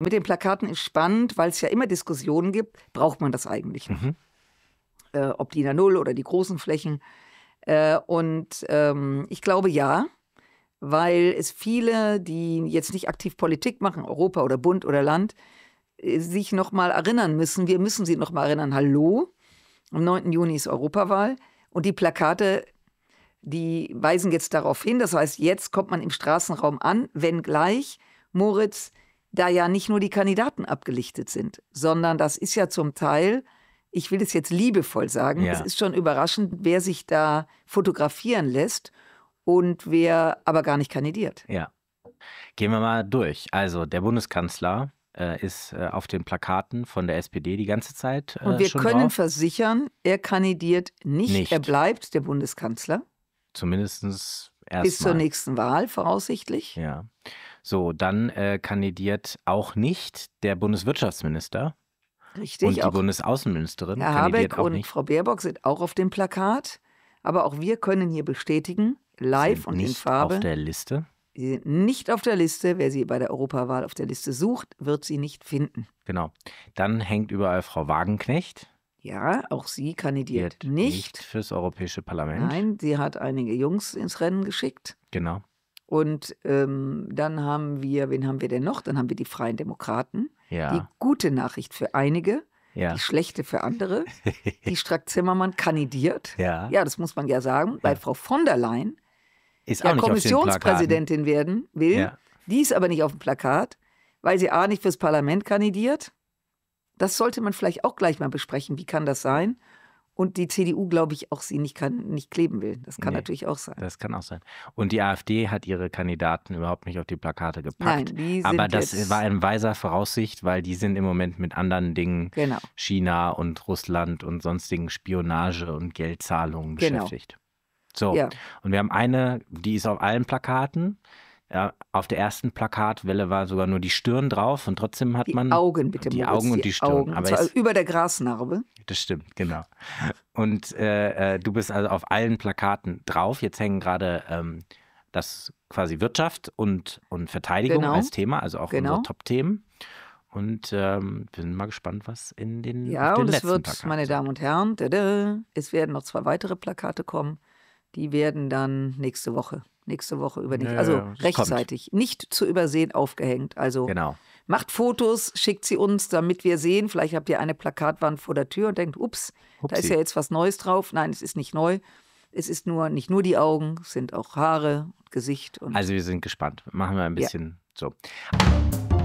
Mit den Plakaten ist spannend, weil es ja immer Diskussionen gibt, braucht man das eigentlich Mhm. Äh, ob die in der Null oder die großen Flächen. Äh, und ähm, ich glaube ja, weil es viele, die jetzt nicht aktiv Politik machen, Europa oder Bund oder Land, äh, sich nochmal erinnern müssen. Wir müssen sie nochmal erinnern. Hallo, am 9. Juni ist Europawahl. Und die Plakate die weisen jetzt darauf hin. Das heißt, jetzt kommt man im Straßenraum an, wenngleich Moritz da ja nicht nur die Kandidaten abgelichtet sind, sondern das ist ja zum Teil, ich will es jetzt liebevoll sagen, ja. es ist schon überraschend, wer sich da fotografieren lässt und wer aber gar nicht kandidiert. Ja. Gehen wir mal durch. Also der Bundeskanzler äh, ist äh, auf den Plakaten von der SPD die ganze Zeit. Äh, und wir können drauf. versichern, er kandidiert nicht. nicht. Er bleibt der Bundeskanzler. Zumindest erstmal. Bis zur nächsten Wahl voraussichtlich. Ja. So, dann äh, kandidiert auch nicht der Bundeswirtschaftsminister. Richtig. Und die Bundesaußenministerin. Herr kandidiert auch und nicht. Frau Baerbock sind auch auf dem Plakat. Aber auch wir können hier bestätigen, live sind und in Farbe. Auf der Liste. Sie sind nicht auf der Liste. Wer sie bei der Europawahl auf der Liste sucht, wird sie nicht finden. Genau. Dann hängt überall Frau Wagenknecht. Ja, auch sie kandidiert nicht. Nicht fürs Europäische Parlament. Nein, sie hat einige Jungs ins Rennen geschickt. Genau. Und ähm, dann haben wir, wen haben wir denn noch? Dann haben wir die Freien Demokraten. Ja. Die gute Nachricht für einige, ja. die schlechte für andere. die Strack-Zimmermann kandidiert. Ja. ja, das muss man ja sagen, weil Frau von der Leyen ist ja Kommissionspräsidentin werden will. Die ist aber nicht auf dem Plakat, weil sie A nicht fürs Parlament kandidiert. Das sollte man vielleicht auch gleich mal besprechen. Wie kann das sein? Und die CDU, glaube ich, auch sie nicht, kann, nicht kleben will. Das kann nee, natürlich auch sein. Das kann auch sein. Und die AfD hat ihre Kandidaten überhaupt nicht auf die Plakate gepackt. Nein, die sind Aber das war in weiser Voraussicht, weil die sind im Moment mit anderen Dingen, genau. China und Russland und sonstigen Spionage und Geldzahlungen genau. beschäftigt. Genau. So, ja. und wir haben eine, die ist auf allen Plakaten. Ja, auf der ersten Plakatwelle war sogar nur die Stirn drauf und trotzdem hat die man. Augen, bitte, die Moritz, Augen und die, die Stirn. Augen, aber zwar über der Grasnarbe. Das stimmt, genau. Und äh, äh, du bist also auf allen Plakaten drauf. Jetzt hängen gerade ähm, das quasi Wirtschaft und, und Verteidigung genau. als Thema, also auch genau. unsere Top-Themen. Und ähm, bin mal gespannt, was in den Ja, den und es wird, Plakaten meine Damen und Herren, tada, es werden noch zwei weitere Plakate kommen. Die werden dann nächste Woche nächste Woche übernächst. Ja, also ja, rechtzeitig. Kommt. Nicht zu übersehen aufgehängt. Also genau. macht Fotos, schickt sie uns, damit wir sehen. Vielleicht habt ihr eine Plakatwand vor der Tür und denkt, ups, Upsi. da ist ja jetzt was Neues drauf. Nein, es ist nicht neu. Es ist nur nicht nur die Augen, es sind auch Haare, Gesicht. Und also wir sind gespannt. Machen wir ein bisschen ja. so.